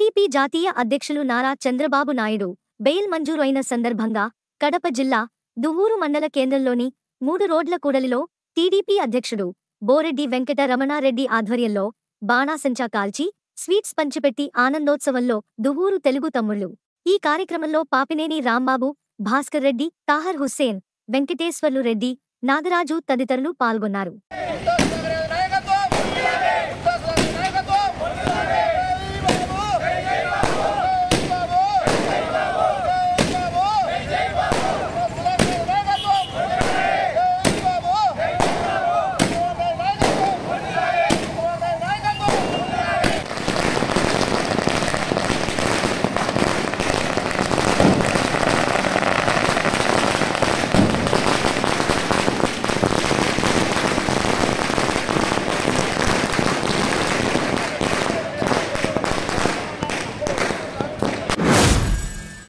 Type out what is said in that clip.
TDP జాతీయ అధ్యక్షులు Nara Chandrababu Naidu bail మంజూరైన సందర్భంగా కడప జిల్లా దువ్వూరు మండల కేంద్రంలోని మూడు రోడ్ల కూడలిలో టీడీపీ అధ్యక్షుడు బోరెడ్డి వెంకట రమణారెడ్డి ఆధ్వర్యంలో బాణాసంచా కాల్చి స్వీట్స్ పంచిపెట్టి ఆనందోత్సవంలో దువ్వూరు తెలుగు తమ్ముళ్లు ఈ కార్యక్రమంలో పాపినేని రాంబాబు భాస్కర్ రెడ్డి తాహర్ హుస్సేన్ వెంకటేశ్వర్లు రెడ్డి నాగరాజు తదితరులు పాల్గొన్నారు